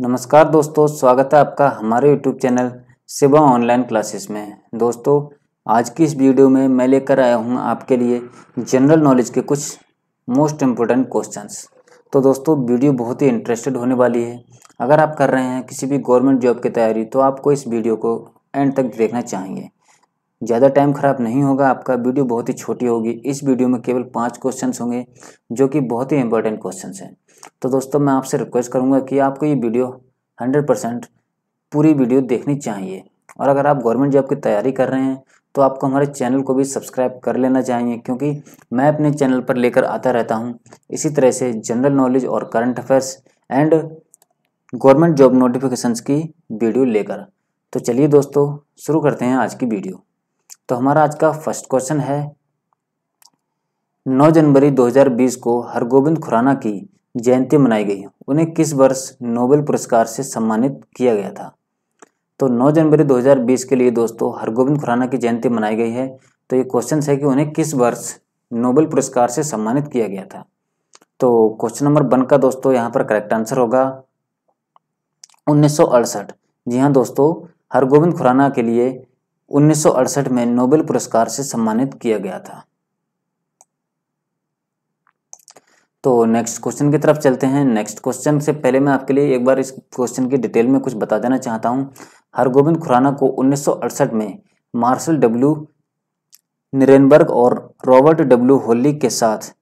नमस्कार दोस्तों स्वागत है आपका हमारे YouTube channel Shiva online classes में दोस्तों आज की इस वीडियो में मैं लेकर आया हूँ आपके लिए जनरल नॉलेज के कुछ मोस्ट इम्पोर्टेंट क्वेश्चंस तो दोस्तों वीडियो बहुत ही इंटरेस्टेड होने वाली है अगर आप कर रहे हैं किसी भी गवर्नमेंट जॉब की तैयारी तो आपको इस वीडियो को एंड तक देखना चाहेंगे ज़्यादा टाइम ख़राब नहीं होगा आपका वीडियो बहुत ही छोटी होगी इस वीडियो में केवल पाँच क्वेश्चन होंगे जो कि बहुत ही इंपॉर्टेंट क्वेश्चन हैं तो दोस्तों मैं आपसे रिक्वेस्ट करूँगा कि आपको ये वीडियो हंड्रेड परसेंट पूरी वीडियो देखनी चाहिए और अगर आप गवर्नमेंट जॉब की तैयारी कर रहे हैं तो आपको हमारे चैनल को भी सब्सक्राइब कर लेना चाहिए क्योंकि मैं अपने चैनल पर लेकर आता रहता हूँ इसी तरह से जनरल नॉलेज और current affairs and government job notifications की वीडियो लेकर तो चलिए दोस्तों शुरू करते हैं आज की वीडियो तो हमारा आज का फर्स्ट क्वेश्चन है नौ जनवरी दो को हरगोबिंद खुराना की जयंती मनाई गई उन्हें किस वर्ष नोबेल पुरस्कार से सम्मानित किया गया था तो 9 जनवरी 2020 के लिए दोस्तों हरगोविंद खुराना की जयंती मनाई गई है तो ये क्वेश्चन है कि उन्हें किस वर्ष नोबेल पुरस्कार से सम्मानित किया गया था तो क्वेश्चन नंबर वन का दोस्तों यहाँ पर करेक्ट आंसर होगा उन्नीस जी हाँ दोस्तों हरगोविंद खुराना के लिए उन्नीस में नोबेल पुरस्कार से सम्मानित किया गया था तो नेक्स्ट क्वेश्चन की तरफ चलते हैं नेक्स्ट क्वेश्चन से पहले मैं आपके लिए एक बार इस क्वेश्चन की डिटेल में कुछ बता देना चाहता हूँ हरगोविंद खुराना को उन्नीस में मार्शल डब्ल्यू निरेनबर्ग और रॉबर्ट डब्ल्यू होली के साथ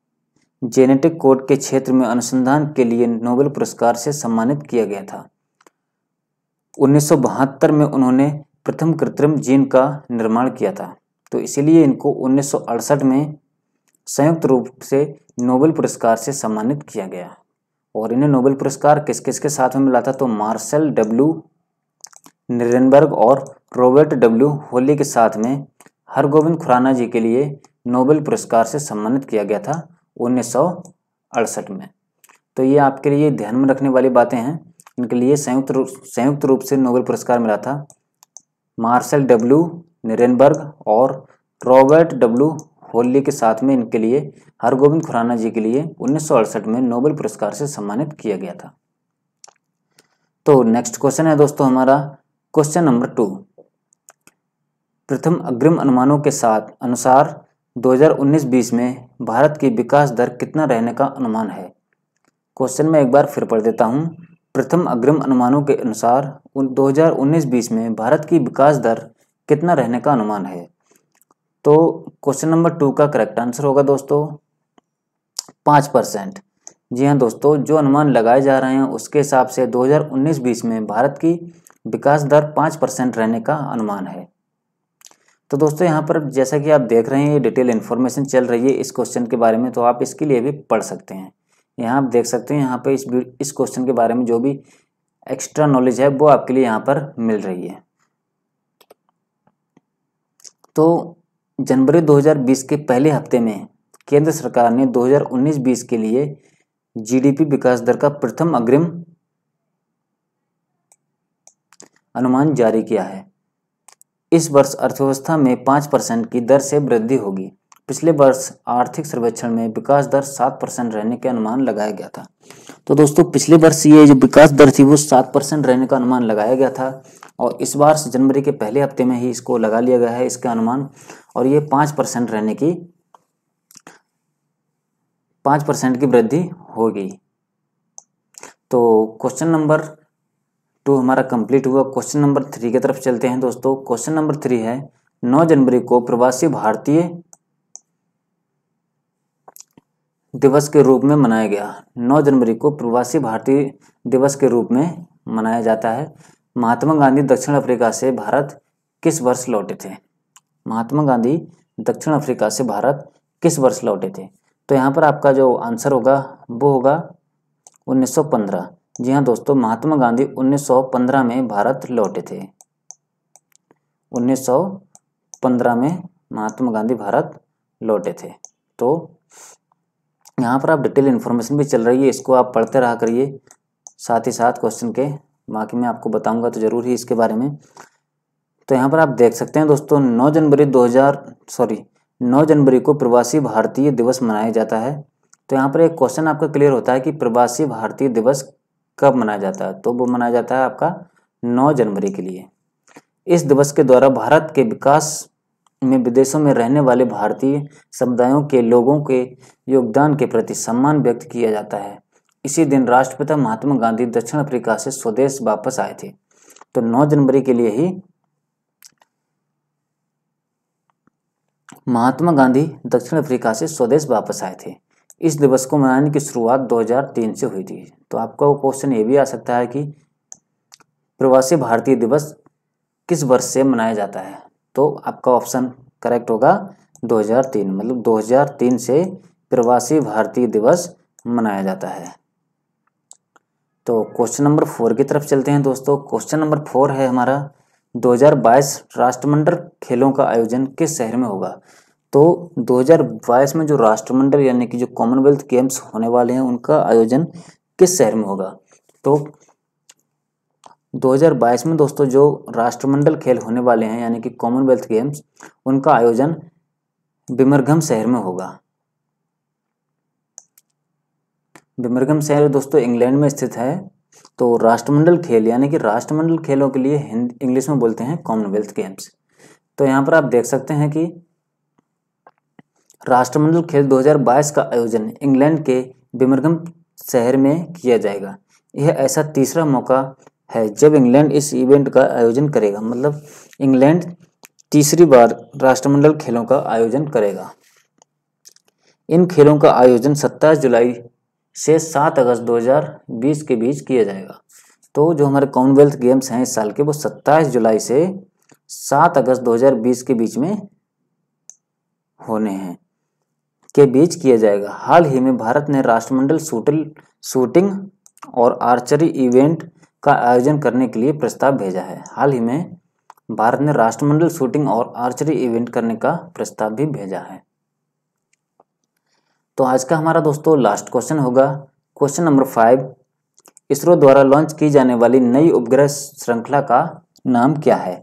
जेनेटिक कोड के क्षेत्र में अनुसंधान के लिए नोबेल पुरस्कार से सम्मानित किया गया था उन्नीस में उन्होंने प्रथम कृत्रिम जीन का निर्माण किया था तो इसीलिए इनको उन्नीस में संयुक्त रूप से नोबेल पुरस्कार से सम्मानित किया गया और इन्हें नोबेल पुरस्कार किस किस के साथ में मिला था तो मार्शल डब्ल्यू निरनबर्ग और रॉबर्ट डब्ल्यू होली के साथ में हरगोविंद खुराना जी के लिए नोबेल पुरस्कार से सम्मानित किया गया था उन्नीस में तो ये आपके लिए ध्यान में रखने वाली बातें हैं इनके लिए संयुक्त रूप संयुक्त रूप से नोबेल पुरस्कार मिला था मार्शल डब्ल्यू निरनबर्ग और रॉबर्ट डब्ल्यू होली के साथ में इनके लिए हरगोविंद खुराना जी के लिए उन्नीस में नोबेल पुरस्कार से सम्मानित किया गया था तो नेक्स्ट क्वेश्चन है दोस्तों हमारा क्वेश्चन नंबर टू प्रथम अग्रिम अनुमानों के साथ अनुसार 2019-20 में भारत की विकास दर कितना रहने का अनुमान है क्वेश्चन में एक बार फिर पढ़ देता हूँ प्रथम अग्रिम अनुमानों के अनुसार 2019-20 में भारत की विकास दर कितना रहने का अनुमान है तो क्वेश्चन नंबर टू का करेक्ट आंसर होगा दोस्तों पाँच परसेंट जी हाँ दोस्तों जो अनुमान लगाए जा रहे हैं उसके हिसाब से 2019-20 में भारत की विकास दर पाँच परसेंट रहने का अनुमान है तो दोस्तों यहाँ पर जैसा कि आप देख रहे हैं ये डिटेल इन्फॉर्मेशन चल रही है इस क्वेश्चन के बारे में तो आप इसके लिए भी पढ़ सकते हैं यहाँ आप देख सकते हैं यहाँ पर इस इस क्वेश्चन के बारे में जो भी एक्स्ट्रा नॉलेज है वो आपके लिए यहाँ पर मिल रही है तो जनवरी 2020 के पहले हफ्ते में केंद्र सरकार ने 2019-20 के लिए जीडीपी विकास दर का प्रथम अग्रिम अनुमान जारी किया है इस वर्ष अर्थव्यवस्था में पाँच परसेंट की दर से वृद्धि होगी पिछले वर्ष आर्थिक सर्वेक्षण में विकास दर सात परसेंट रहने के अनुमान लगाया गया था तो दोस्तों पिछले वर्ष ये जो विकास दर थी वो सात परसेंट रहने का अनुमान लगाया गया था और इस बार जनवरी के पहले हफ्ते में ही इसको लगा लिया गया है इसका अनुमान और ये पाँच परसेंट रहने की पाँच परसेंट की वृद्धि होगी तो क्वेश्चन नंबर टू हमारा कंप्लीट हुआ क्वेश्चन नंबर थ्री की तरफ चलते हैं दोस्तों क्वेश्चन नंबर थ्री है नौ जनवरी को प्रवासी भारतीय दिवस के रूप में मनाया गया 9 जनवरी को प्रवासी भारतीय दिवस के रूप में मनाया जाता है महात्मा गांधी दक्षिण अफ्रीका से भारत किस वर्ष लौटे थे महात्मा गांधी दक्षिण अफ्रीका से भारत किस वर्ष लौटे थे तो यहाँ पर आपका जो आंसर होगा वो होगा 1915 जी हाँ दोस्तों महात्मा गांधी 1915 में भारत लौटे थे 1915 में महात्मा गांधी भारत लौटे थे तो यहाँ पर आप डिटेल इन्फॉर्मेशन भी चल रही है इसको आप पढ़ते रहा करिए साथ ही साथ क्वेश्चन के बाकी मैं आपको बताऊंगा तो ज़रूर ही इसके बारे में तो यहाँ पर आप देख सकते हैं दोस्तों 9 जनवरी 2000 सॉरी 9 जनवरी को प्रवासी भारतीय दिवस मनाया जाता है तो यहाँ पर एक क्वेश्चन आपका क्लियर होता है कि प्रवासी भारतीय दिवस कब मनाया जाता है तो वो मनाया जाता है आपका 9 जनवरी के लिए इस दिवस के द्वारा भारत के विकास में विदेशों में रहने वाले भारतीय समुदायों के लोगों के योगदान के प्रति सम्मान व्यक्त किया जाता है इसी दिन राष्ट्रपिता महात्मा गांधी दक्षिण अफ्रीका से स्वदेश वापस आए थे तो 9 जनवरी के लिए ही महात्मा गांधी दक्षिण अफ्रीका से स्वदेश वापस आए थे इस दिवस को मनाने की शुरुआत 2003 से हुई थी तो आपका वो क्वेश्चन ये भी आ सकता है कि प्रवासी भारतीय दिवस किस वर्ष से मनाया जाता है तो आपका ऑप्शन करेक्ट होगा 2003 मतलब 2003 से प्रवासी भारतीय दिवस मनाया जाता है तो क्वेश्चन नंबर फोर की तरफ चलते हैं दोस्तों क्वेश्चन नंबर फोर है हमारा 2022 राष्ट्रमंडल खेलों का आयोजन किस शहर में होगा तो 2022 में जो राष्ट्रमंडल यानी कि जो कॉमनवेल्थ गेम्स होने वाले हैं उनका आयोजन किस शहर में होगा तो 2022 में दोस्तों जो राष्ट्रमंडल खेल होने वाले हैं यानी कि कॉमनवेल्थ गेम्स उनका आयोजन बिमरगम शहर में होगा बिमरगम शहर दोस्तों इंग्लैंड में स्थित है तो राष्ट्रमंडल खेल यानी कि राष्ट्रमंडल खेलों के लिए इंग्लिश में बोलते हैं कॉमनवेल्थ गेम्स तो यहाँ पर आप देख सकते हैं कि राष्ट्रमंडल खेल 2022 का आयोजन इंग्लैंड के बिमरगम शहर में किया जाएगा यह ऐसा तीसरा मौका है जब इंग्लैंड इस इवेंट का आयोजन करेगा मतलब इंग्लैंड तीसरी बार राष्ट्रमंडल खेलों का आयोजन करेगा इन खेलों का आयोजन 27 जुलाई से 7 अगस्त 2020 के बीच किया जाएगा तो जो हमारे कॉमनवेल्थ गेम्स हैं इस साल के वो 27 जुलाई से 7 अगस्त 2020 के बीच में होने हैं के बीच किया जाएगा हाल ही में भारत ने राष्ट्रमंडल शूटिंग और आर्चरी इवेंट का आयोजन करने के लिए प्रस्ताव भेजा है हाल ही में भारत ने राष्ट्रमंडल शूटिंग और आर्चरी इवेंट करने का प्रस्ताव भी भेजा है तो आज का हमारा दोस्तों लास्ट क्वेश्चन होगा क्वेश्चन नंबर फाइव इसरो द्वारा लॉन्च की जाने वाली नई उपग्रह श्रृंखला का नाम क्या है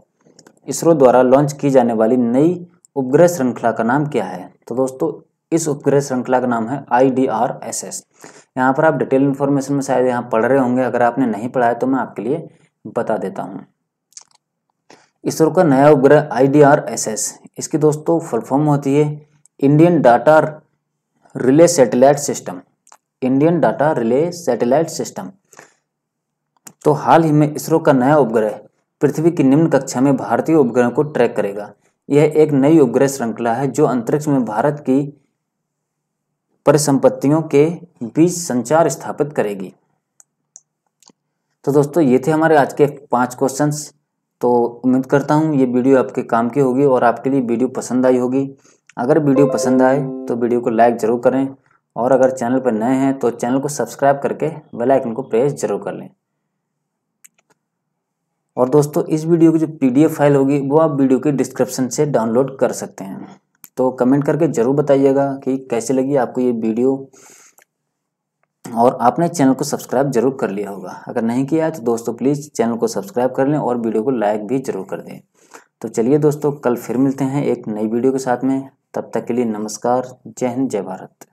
इसरो द्वारा लॉन्च की जाने वाली नई उपग्रह श्रृंखला का नाम क्या है तो दोस्तों इस उपग्रह श्रृंखला का नाम है I D R S S यहाँ पर आप डिटेल इन्फॉर्मेशन में शायद यहाँ पढ़ रहे होंगे अगर आपने नहीं पढ़ा है तो मैं आपके लिए बता देता हूँ इसरो का नया उपग्रह I D R S S इसकी दोस्तों फुलफॉर्म होती है Indian data relay satellite system Indian data relay satellite system तो हाल ही में इसरो का नया उपग्रह पृथ्वी की निम्न कक्षा में भारतीय उपग्रह को ट्रैक करेगा यह एक नई उपग्रह श्रृंखला है जो अंतरिक्ष में भारत की परिसंपत्तियों के बीच संचार स्थापित करेगी तो दोस्तों ये थे हमारे आज के पांच क्वेश्चंस तो उम्मीद करता हूँ ये वीडियो आपके काम की होगी और आपके लिए वीडियो पसंद आई होगी अगर वीडियो पसंद आए तो वीडियो को लाइक ज़रूर करें और अगर चैनल पर नए हैं तो चैनल को सब्सक्राइब करके बेल आइकन को प्रेस जरूर कर लें और दोस्तों इस वीडियो की जो पीडीएफ फाइल होगी वो आप वीडियो के डिस्क्रिप्शन से डाउनलोड कर सकते हैं तो कमेंट करके ज़रूर बताइएगा कि कैसे लगी आपको ये वीडियो और आपने चैनल को सब्सक्राइब जरूर कर लिया होगा अगर नहीं किया है तो दोस्तों प्लीज़ चैनल को सब्सक्राइब कर लें और वीडियो को लाइक भी जरूर कर दें तो चलिए दोस्तों कल फिर मिलते हैं एक नई वीडियो के साथ में तब तक के लिए नमस्कार जय हिंद जय भारत